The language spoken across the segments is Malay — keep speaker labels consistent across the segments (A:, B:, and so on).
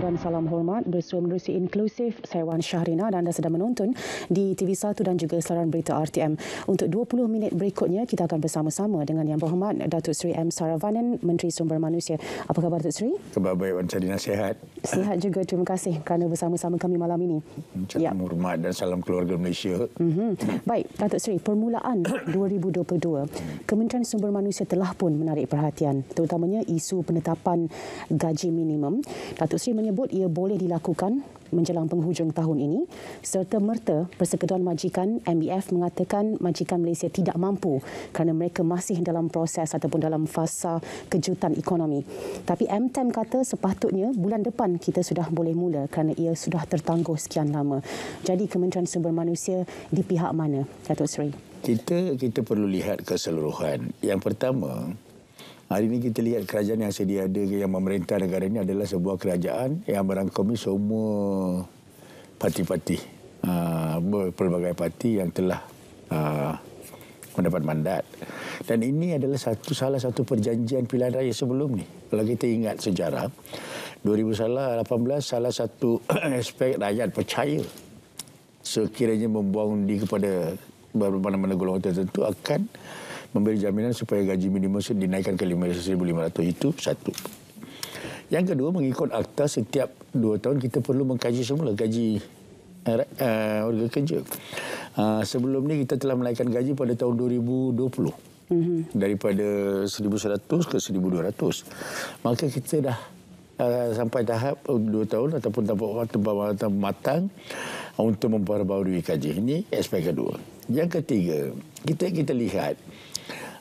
A: dan salam hormat bersua menerusi
B: inklusif saya Wan Syahrina dan anda sedang menonton di TV1 dan juga saluran berita RTM. Untuk 20 minit berikutnya kita akan bersama-sama dengan Yang Berhormat Datuk Seri M Saravanan Menteri Sumber Manusia. Apa khabar Datuk Seri?
A: Khabar baik Wan Syahrina sihat.
B: Sihat juga terima kasih kerana bersama-sama kami malam ini.
A: Salam ya. hormat dan salam keluarga Malaysia. Mm-hmm.
B: Baik Datuk Seri permulaan 2022 Kementerian Sumber Manusia telah pun menarik perhatian terutamanya isu penetapan gaji minimum. Datuk Seri menyebabkan menyebut ia boleh dilakukan menjelang penghujung tahun ini serta merta Persekutuan Majikan MBF mengatakan majikan Malaysia tidak mampu kerana mereka masih dalam proses ataupun dalam fasa kejutan ekonomi. Tapi MTEM e kata sepatutnya bulan depan kita sudah boleh mula kerana ia sudah tertangguh sekian lama. Jadi Kementerian Sumber Manusia di pihak mana, Datuk Seri?
A: Kita kita perlu lihat keseluruhan. Yang pertama, Hari ini kita lihat kerajaan yang sedia ada yang memerintah negara ini adalah sebuah kerajaan yang merangkumi semua parti-parti. Uh, ha, pelbagai parti yang telah uh, mendapat mandat. Dan ini adalah satu salah satu perjanjian pilihan raya sebelum ni. Kalau kita ingat sejarah, 2018 salah satu aspek rakyat percaya sekiranya membuang di kepada mana-mana golongan tertentu akan memberi jaminan supaya gaji minimum dinaikkan ke RM5,500 itu satu. Yang kedua mengikut akta setiap dua tahun kita perlu mengkaji semula gaji uh, warga kerja. Uh, sebelum ni kita telah menaikkan gaji pada tahun 2020 mhm. daripada 1100 ke 1200 maka kita dah uh, sampai tahap 2 tahun ataupun tampak waktu matang untuk memperbaharui kaji ini aspek kedua yang ketiga kita kita lihat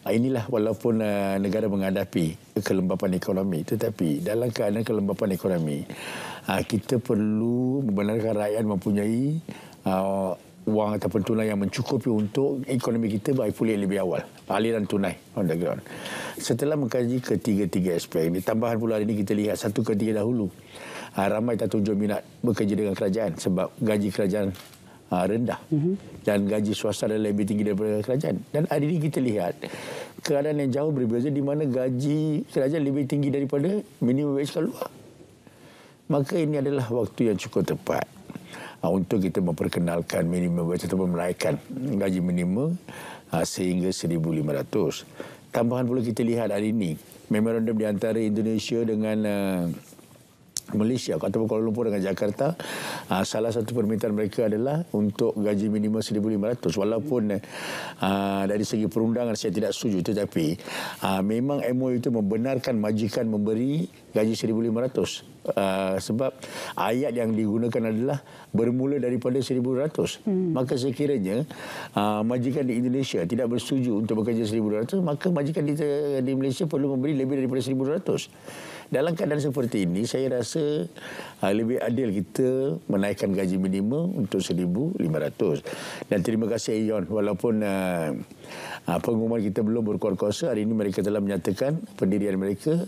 A: Ah, inilah walaupun ah, negara menghadapi kelembapan ekonomi tetapi dalam keadaan kelembapan ekonomi ah, kita perlu membenarkan rakyat mempunyai wang ataupun tunai yang mencukupi untuk ekonomi kita baik pulih lebih awal aliran tunai on the ground setelah mengkaji ketiga-tiga aspek ini tambahan pula hari ini kita lihat satu ketiga dahulu ramai tak tunjuk minat bekerja dengan kerajaan sebab gaji kerajaan uh, rendah mm-hmm. dan gaji swasta adalah lebih tinggi daripada kerajaan. Dan hari ini kita lihat keadaan yang jauh berbeza di mana gaji kerajaan lebih tinggi daripada minimum wage kalau Maka ini adalah waktu yang cukup tepat uh, untuk kita memperkenalkan minimum wage ataupun menaikkan gaji minimum uh, sehingga RM1,500. Tambahan pula kita lihat hari ini memorandum di antara Indonesia dengan uh, Malaysia ataupun Kuala Lumpur dengan Jakarta ah, salah satu permintaan mereka adalah untuk gaji minimum 1500 walaupun ah, dari segi perundangan saya tidak setuju tetapi aa, ah, memang MOU itu membenarkan majikan memberi gaji 1500 Uh, sebab ayat yang digunakan adalah bermula daripada 1,100. Hmm. Maka sekiranya uh, majikan di Indonesia tidak bersetuju untuk bekerja 1,200, maka majikan di, di Malaysia perlu memberi lebih daripada 1,200. Dalam keadaan seperti ini, saya rasa ah, lebih adil kita menaikkan gaji minimum untuk 1,500. Dan terima kasih, Ion. Walaupun pengumuman kita belum berkuat kuasa, hari ini mereka telah menyatakan pendirian mereka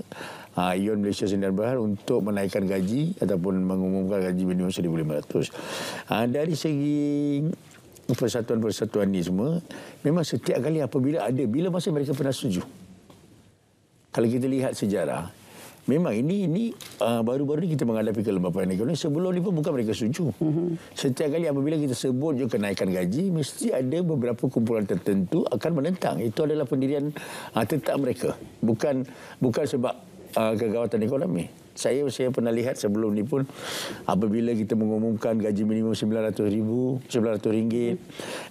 A: uh, Ion Malaysia Sendirian Berhad untuk menaikkan gaji ataupun mengumumkan gaji minimum RM1,500. Uh, dari segi persatuan-persatuan ini semua, memang setiap kali apabila ada, bila masa mereka pernah setuju. Kalau kita lihat sejarah, Memang ini ini uh, baru-baru ni kita menghadapi kelembapan ekonomi. Sebelum ni pun bukan mereka setuju. Uh-huh. Setiap kali apabila kita sebut juga kenaikan gaji, mesti ada beberapa kumpulan tertentu akan menentang. Itu adalah pendirian uh, tetap mereka. Bukan bukan sebab uh, kegawatan ekonomi. Saya saya pernah lihat sebelum ni pun apabila kita mengumumkan gaji minimum 900 ribu, 900 ringgit,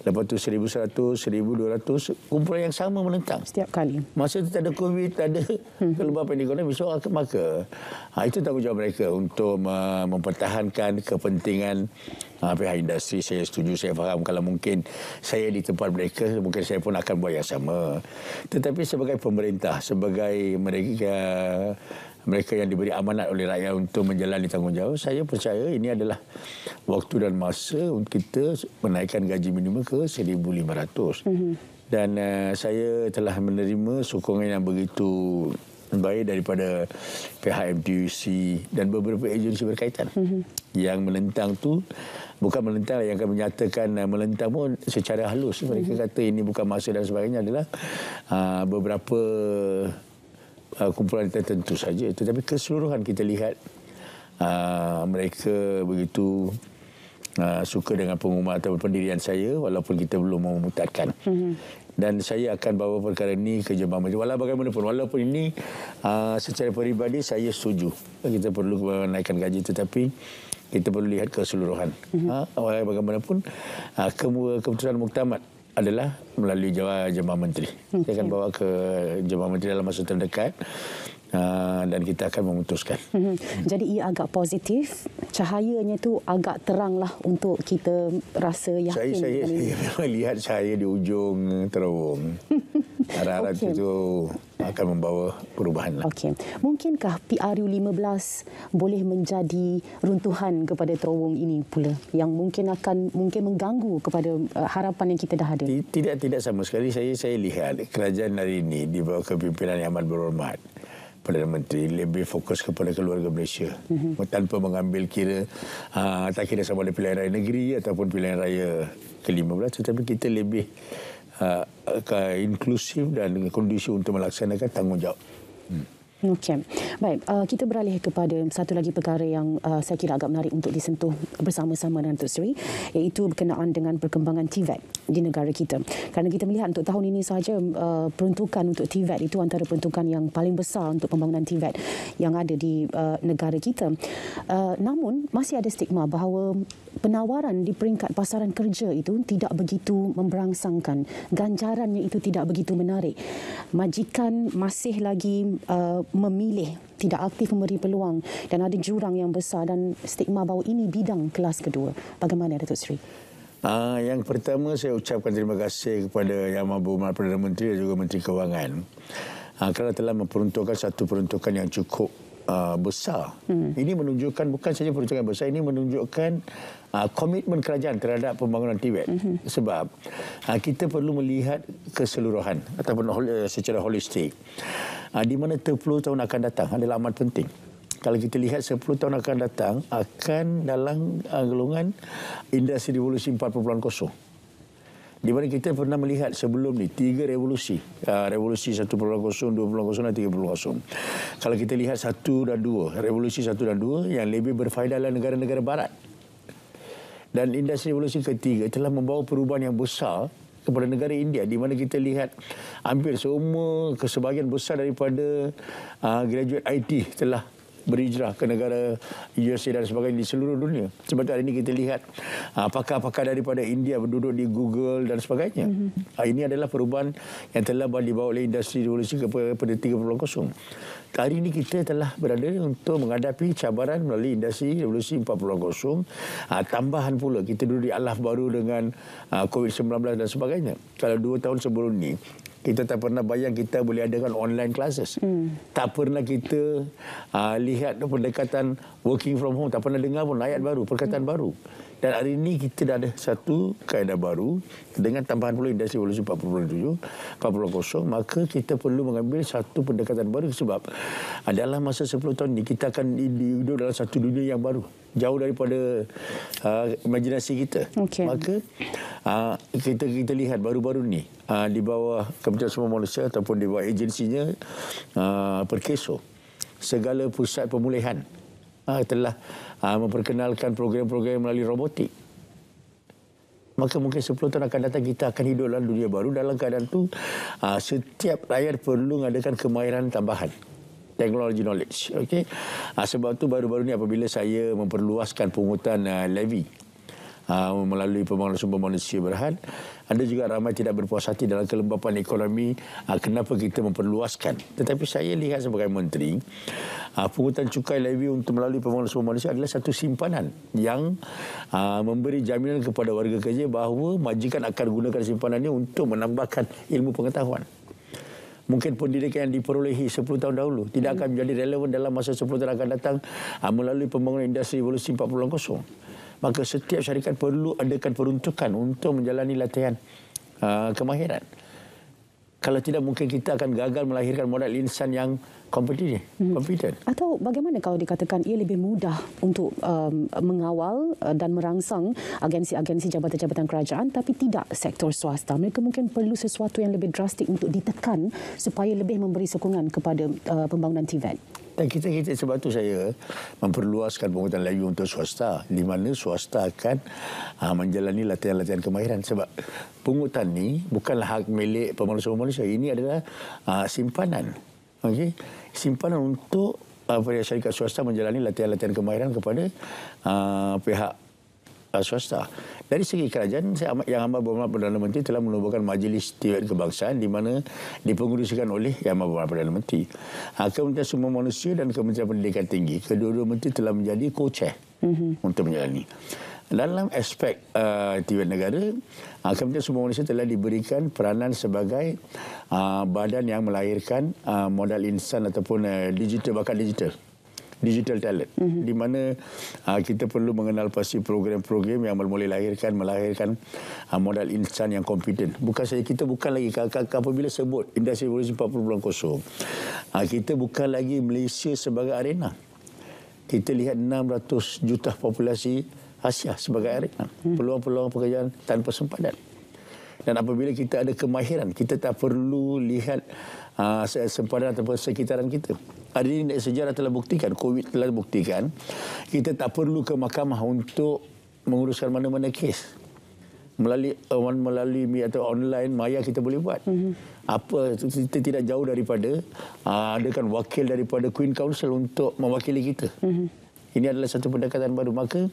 A: lepas tu 1100, 1200, kumpulan yang sama menentang setiap kali. Masa tu tak ada Covid, tak ada hmm. kelembapan ekonomi, so ah, maka ha, itu tanggungjawab mereka untuk uh, mempertahankan kepentingan Ha, pihak industri saya setuju, saya faham kalau mungkin saya di tempat mereka, mungkin saya pun akan buat yang sama. Tetapi sebagai pemerintah, sebagai mereka mereka yang diberi amanat oleh rakyat untuk menjalani tanggungjawab, saya percaya ini adalah waktu dan masa untuk kita menaikkan gaji minimum ke RM1,500. Mm-hmm. Dan uh, saya telah menerima sokongan yang begitu baik daripada pihak MTUC dan beberapa agensi berkaitan mm-hmm. yang melentang tu bukan melentang lah, yang akan menyatakan uh, melentang pun secara halus mereka mm-hmm. kata ini bukan masa dan sebagainya adalah uh, beberapa uh, kumpulan tertentu saja tetapi keseluruhan kita lihat uh, mereka begitu Ah, suka dengan pengumuman atau pendirian saya walaupun kita belum memutarkan. Mm-hmm. Dan saya akan bawa perkara ini ke Jemaah Majlis. Walau bagaimanapun, walaupun ini aa, ah, secara peribadi saya setuju. Kita perlu menaikkan gaji tetapi kita perlu lihat keseluruhan. Ha, walau bagaimanapun, aa, keputusan muktamad adalah melalui Jemaah Menteri. Saya akan bawa ke Jemaah Menteri dalam masa terdekat uh, dan kita akan memutuskan.
B: Jadi ia agak positif, cahayanya tu agak teranglah untuk kita rasa yakin. Saya saya,
A: saya melihat cahaya di ujung terowong. Harap-harap okay. itu akan membawa perubahan. Lah. Okey.
B: Mungkinkah PRU 15 boleh menjadi runtuhan kepada terowong ini pula yang mungkin akan mungkin mengganggu kepada eh, harapan yang kita dah ada?
A: Tidak tidak sama sekali. Saya saya lihat kerajaan hari ini di bawah kepimpinan Ahmad Berhormat. Uh, Perdana Menteri lebih fokus kepada keluarga Malaysia mm-hmm. tanpa mengambil kira uh, tak kira sama ada pilihan raya negeri ataupun pilihan raya ke-15 tetapi kita lebih uh, inklusif dan dengan kondisi untuk melaksanakan tanggungjawab. Mm. Okey.
B: Baik, uh, kita beralih kepada satu lagi perkara yang uh, saya kira agak menarik untuk disentuh bersama-sama dengan Tun Sri iaitu berkenaan dengan perkembangan TVET di negara kita. Karena kita melihat untuk tahun ini sahaja uh, peruntukan untuk TVET itu antara peruntukan yang paling besar untuk pembangunan TVET yang ada di uh, negara kita. Uh, namun masih ada stigma bahawa penawaran di peringkat pasaran kerja itu tidak begitu memberangsangkan. Ganjarannya itu tidak begitu menarik. Majikan masih lagi memilih tidak aktif memberi peluang dan ada jurang yang besar dan stigma bahawa ini bidang kelas
A: kedua. Bagaimana Datuk Seri? Uh, yang pertama saya ucapkan terima kasih kepada Yang Maha Mahbubah Perdana Menteri dan juga Menteri Kewangan uh, kerana telah memperuntukkan satu peruntukan yang cukup uh, besar. Hmm. Ini menunjukkan bukan saja peruntukan besar, ini menunjukkan uh, komitmen kerajaan terhadap pembangunan Tibet. Hmm. Sebab uh, kita perlu melihat keseluruhan ataupun eh, secara holistik uh, di mana 30 tahun akan datang adalah amat penting kalau kita lihat 10 tahun akan datang akan dalam uh, golongan industri revolusi 4.0. Di mana kita pernah melihat sebelum ni tiga revolusi, uh, revolusi 1.0, 2.0 dan 3.0. Kalau kita lihat satu dan dua, revolusi satu dan dua yang lebih berfaedah adalah negara-negara barat. Dan industri revolusi ketiga telah membawa perubahan yang besar kepada negara India di mana kita lihat hampir semua kesebahagian besar daripada ah, graduate IT telah berhijrah ke negara USA dan sebagainya di seluruh dunia. Sebab hari ini kita lihat ah, pakar-pakar daripada India berduduk di Google dan sebagainya. Mm-hmm. Ini adalah perubahan yang telah dibawa oleh industri revolusi kepada 3.0. Hari ini kita telah berada untuk menghadapi cabaran melalui industri revolusi 4.0. Ah, tambahan pula kita duduk di alaf baru dengan COVID-19 dan sebagainya. Kalau dua tahun sebelum ini, kita tak pernah bayang kita boleh adakan online classes. Hmm. Tak pernah kita uh, lihat pendekatan working from home, tak pernah dengar pun ayat baru, perkataan hmm. baru. Dan hari ini kita dah ada satu kaedah baru dengan tambahan pula indeks evolusi 47, 40, maka kita perlu mengambil satu pendekatan baru sebab adalah masa 10 tahun ini kita akan hidup dalam satu dunia yang baru. Jauh daripada uh, imajinasi kita. Okay. Maka uh, kita kita lihat baru-baru ni uh, di bawah Kementerian semua Malaysia ataupun di bawah agensinya uh, Perkeso segala pusat pemulihan Ah, telah ah, memperkenalkan program-program melalui robotik. Maka mungkin 10 tahun akan datang kita akan hidup dalam dunia baru dalam keadaan tu ah, setiap rakyat perlu mengadakan kemahiran tambahan teknologi knowledge okey sebab tu baru-baru ni apabila saya memperluaskan pungutan levy uh, melalui pembangunan sumber manusia berhad. Ada juga ramai tidak berpuas hati dalam kelembapan ekonomi. Uh, kenapa kita memperluaskan? Tetapi saya lihat sebagai menteri, uh, pungutan cukai levy untuk melalui pembangunan sumber manusia adalah satu simpanan yang uh, memberi jaminan kepada warga kerja bahawa majikan akan gunakan simpanan ini untuk menambahkan ilmu pengetahuan. Mungkin pendidikan yang diperolehi 10 tahun dahulu tidak akan menjadi relevan dalam masa 10 tahun akan datang melalui pembangunan industri revolusi 4.0 maka setiap syarikat perlu adakan peruntukan untuk menjalani latihan uh, kemahiran. Kalau tidak mungkin kita akan gagal melahirkan modal insan yang kompetitif. Hmm.
B: Atau bagaimana kalau dikatakan ia lebih mudah untuk um, mengawal uh, dan merangsang agensi-agensi jabatan-jabatan kerajaan tapi tidak sektor swasta. Mereka mungkin perlu sesuatu yang lebih drastik untuk ditekan supaya lebih memberi sokongan kepada uh, pembangunan TVET.
A: Dan kita kita sebab tu saya memperluaskan pungutan layu untuk swasta di mana swasta akan uh, menjalani latihan-latihan kemahiran sebab pungutan ni bukanlah hak milik pemerintah Malaysia ini adalah uh, simpanan. Okey, simpanan untuk apa uh, syarikat swasta menjalani latihan-latihan kemahiran kepada uh, pihak uh, swasta. Dari segi kerajaan, saya, Yang Amat Berhormat Perdana Menteri telah menubuhkan Majlis Tiwet Kebangsaan di mana dipenguruskan oleh Yang Amat Berhormat Perdana Menteri. Uh, Kementerian Semua Manusia dan Kementerian Pendidikan Tinggi, kedua-dua menteri telah menjadi co-chair mm-hmm. untuk menjalani. Dalam aspek uh, ah, Tiwet Negara, uh, Kementerian Semua Manusia telah diberikan peranan sebagai uh, badan yang melahirkan uh, modal insan ataupun uh, digital, bakat digital digital talent mm-hmm. di mana uh, kita perlu mengenal pasti program-program yang boleh lahirkan melahirkan uh, modal insan yang kompeten bukan saja kita bukan lagi apabila sebut industri revolusi 40.0 uh, kita bukan lagi Malaysia sebagai arena kita lihat 600 juta populasi Asia sebagai arena hmm. peluang-peluang pekerjaan tanpa sempadan dan apabila kita ada kemahiran kita tak perlu lihat uh, sempadan ataupun sekitaran kita. Hari ini sejarah telah buktikan, COVID telah buktikan, kita tak perlu ke mahkamah untuk menguruskan mana-mana kes. Melalui uh, melalui atau online maya kita boleh buat. Mm-hmm. Apa kita tidak jauh daripada uh, kan wakil daripada Queen Council untuk mewakili kita. Mm-hmm. Ini adalah satu pendekatan baru. Maka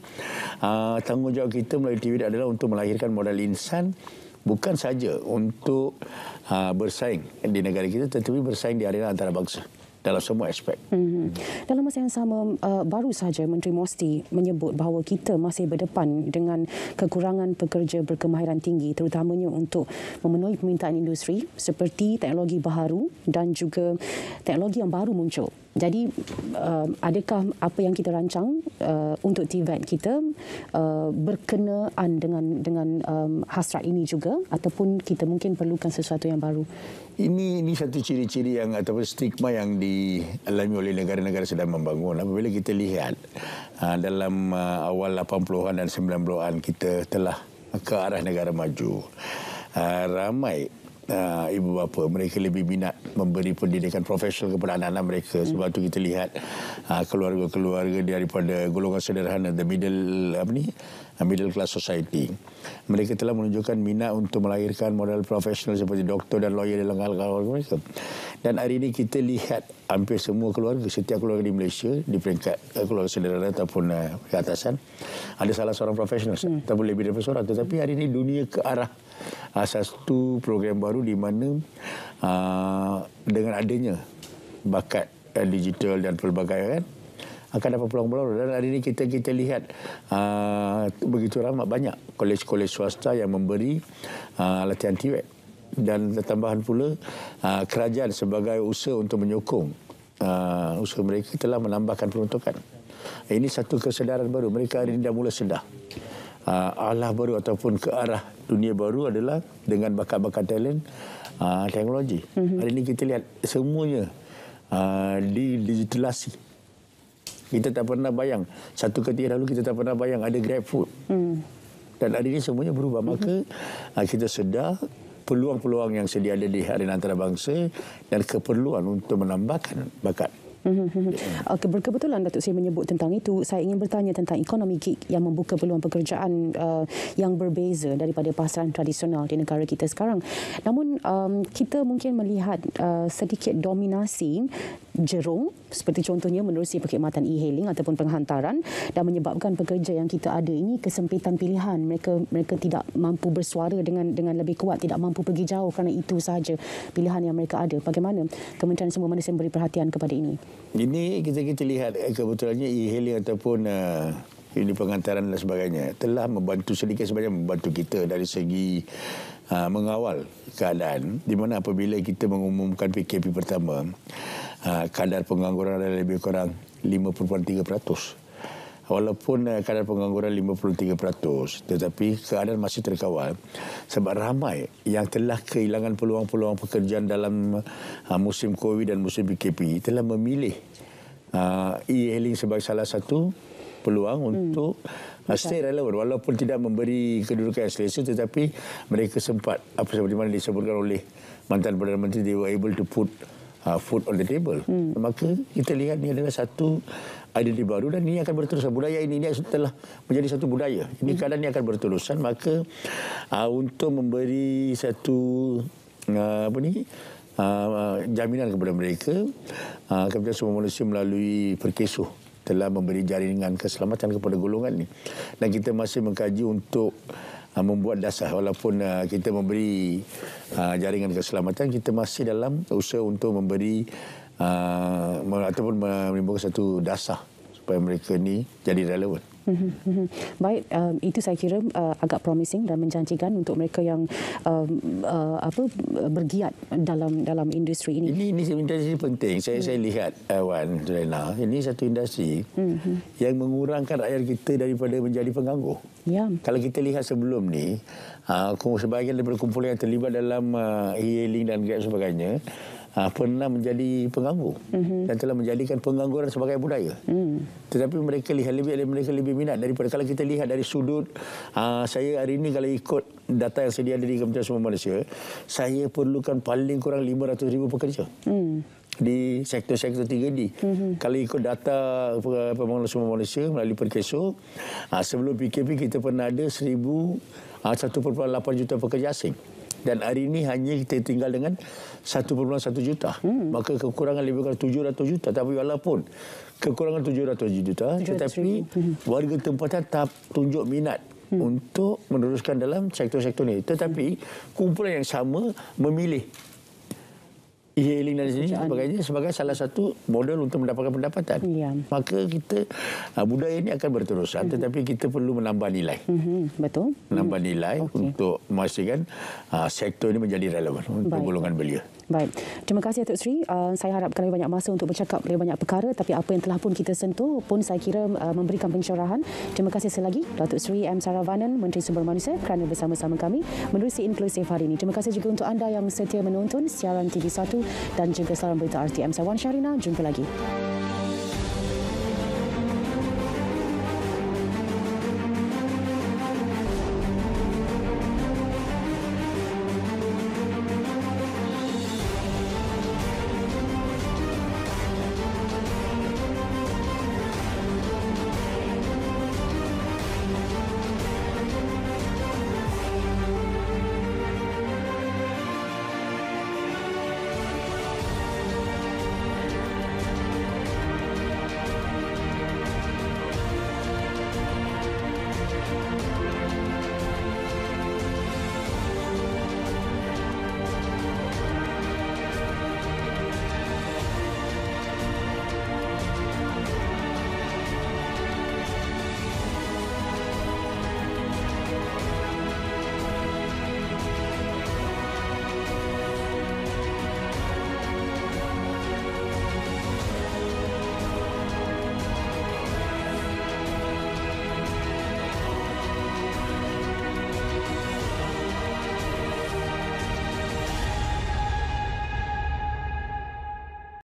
A: uh, tanggungjawab kita melalui TV adalah untuk melahirkan modal insan bukan saja untuk uh, bersaing di negara kita tetapi bersaing di arena antarabangsa dalam semua aspek.
B: Hmm. Dalam masa yang sama uh, baru saja Menteri Mosti menyebut bahawa kita masih berdepan dengan kekurangan pekerja berkemahiran tinggi terutamanya untuk memenuhi permintaan industri seperti teknologi baharu dan juga teknologi yang baru muncul jadi uh, adakah apa yang kita rancang uh, untuk event kita uh, berkenaan dengan dengan um, hasrat ini juga ataupun kita mungkin perlukan
A: sesuatu yang baru ini ini satu ciri-ciri yang ataupun stigma yang dialami oleh negara-negara sedang membangun apabila kita lihat uh, dalam uh, awal 80-an dan 90-an kita telah ke arah negara maju uh, ramai uh, ibu bapa mereka lebih minat memberi pendidikan profesional kepada anak-anak mereka hmm. sebab mm. tu kita lihat uh, keluarga-keluarga daripada golongan sederhana the middle apa ni ah, middle class society mereka telah menunjukkan minat untuk melahirkan model profesional seperti doktor dan lawyer dalam keluarga mereka dan hari ini kita lihat hampir semua keluarga setiap keluarga di Malaysia di peringkat uh, keluarga sederhana ataupun uh, atasan ada salah seorang profesional mm. ataupun lebih daripada seorang tetapi hari ini dunia ke arah uh, satu program baru di mana uh, dengan adanya bakat uh, digital dan pelbagai kan akan dapat peluang-peluang dan hari ini kita kita lihat uh, begitu ramai banyak kolej-kolej swasta yang memberi uh, latihan tiwet dan tambahan pula uh, kerajaan sebagai usaha untuk menyokong uh, usaha mereka telah menambahkan peruntukan ini satu kesedaran baru mereka hari ini dah mula sedar uh, ah, arah baru ataupun ke arah dunia baru adalah dengan bakat-bakat talent uh, teknologi. Mm-hmm. Hari ini kita lihat semuanya uh, ah, di digitalasi. Kita tak pernah bayang satu ketika lalu kita tak pernah bayang ada grab food. Mm. Dan hari ini semuanya berubah. Mhm. Maka mm-hmm. uh, kita sedar peluang-peluang yang sedia ada di hari antarabangsa dan keperluan untuk menambahkan bakat
B: Mm-hmm. Okey, berkebetulan Datuk Seri menyebut tentang itu, saya ingin bertanya tentang ekonomi gig yang membuka peluang pekerjaan uh, yang berbeza daripada pasaran tradisional di negara kita sekarang. Namun, um, kita mungkin melihat uh, sedikit dominasi jerung seperti contohnya menerusi perkhidmatan e-hailing ataupun penghantaran dan menyebabkan pekerja yang kita ada ini kesempitan pilihan. Mereka mereka tidak mampu bersuara dengan dengan lebih kuat, tidak mampu pergi jauh kerana itu sahaja pilihan yang mereka ada. Bagaimana Kementerian Sumber Manusia memberi perhatian kepada ini?
A: Ini kita kita lihat eh, kebetulannya e-hailing ataupun uh, ini pengantaran dan sebagainya telah membantu sedikit sebanyak membantu kita dari segi uh, mengawal keadaan di mana apabila kita mengumumkan PKP pertama uh, kadar pengangguran adalah lebih kurang 5.3% walaupun uh, kadar pengangguran 53% tetapi keadaan masih terkawal sebab ramai yang telah kehilangan peluang-peluang pekerjaan dalam uh, musim Covid dan musim PKP telah memilih uh, e-hailing sebagai salah satu peluang hmm. untuk uh, stay relevant walaupun tidak memberi kedudukan yang selesa tetapi mereka sempat apa seperti mana disebutkan oleh mantan Perdana Menteri they were able to put uh, food on the table. Hmm. Maka kita lihat ini adalah satu identiti baru dan ini akan berterusan. Budaya ini, ini telah menjadi satu budaya. Ini hmm. keadaan ini akan berterusan. Maka uh, untuk memberi satu uh, apa ni, uh, jaminan kepada mereka, uh, kerja semua manusia melalui perkesuh telah memberi jaringan keselamatan kepada golongan ini. Dan kita masih mengkaji untuk uh, membuat dasar walaupun uh, kita memberi uh, jaringan keselamatan kita masih dalam usaha untuk memberi uh, ataupun menimbulkan satu dasar supaya mereka ni jadi relevan
B: Baik, um, itu saya kira uh, agak promising dan menjanjikan untuk mereka yang um, uh, apa bergiat dalam dalam industri ini. Ini
A: ini industri penting. Saya hmm. saya lihat uh, Wan Zulena, ini satu industri hmm. yang mengurangkan rakyat kita daripada menjadi pengganggu. Ya. Kalau kita lihat sebelum ni, uh, sebahagian daripada kumpulan yang terlibat dalam uh, e-hailing dan sebagainya, uh, pernah menjadi penganggur mm-hmm. dan telah menjadikan pengangguran sebagai budaya. Mm. Tetapi mereka lihat lebih ada mereka lebih minat daripada kalau kita lihat dari sudut uh, saya hari ini kalau ikut data yang sedia di Kementerian Sumber Malaysia, saya perlukan paling kurang 500 ribu pekerja. Mm di sektor-sektor 3D. Mm-hmm. Kalau ikut data pembangunan sumber Malaysia melalui Perkeso, ah, sebelum PKP kita pernah ada 1,8 juta pekerja asing. mm dan hari ini hanya kita tinggal dengan 1.1 juta. Hmm. Maka kekurangan lebih kurang 700 juta. Tapi walaupun kekurangan 700 juta, 700 tetapi hmm. warga tempatan tak tunjuk minat hmm. untuk meneruskan dalam sektor-sektor ini. Tetapi kumpulan yang sama memilih e-hailing dan sebagainya, sebagainya sebagai salah satu model untuk mendapatkan pendapatan. Ya. Maka kita ah, budaya ini akan berterusan mm -hmm. tetapi kita perlu menambah nilai. Mm -hmm. Betul. Menambah nilai mhm. okay. untuk memastikan uh, sektor ini menjadi relevan untuk Baik. golongan belia.
B: Baik. Terima kasih Datuk Sri. Uh, saya harapkan lebih banyak masa untuk bercakap lebih banyak perkara tapi apa yang telah pun kita sentuh pun saya kira uh, memberikan pencerahan. Terima kasih sekali lagi Datuk Sri M. Saravanan, Menteri Sumber Manusia kerana bersama-sama kami menerusi inklusif hari ini. Terima kasih juga untuk anda yang setia menonton siaran TV1 dan juga salam berita RTM. Saya Wan Syarina. Jumpa lagi.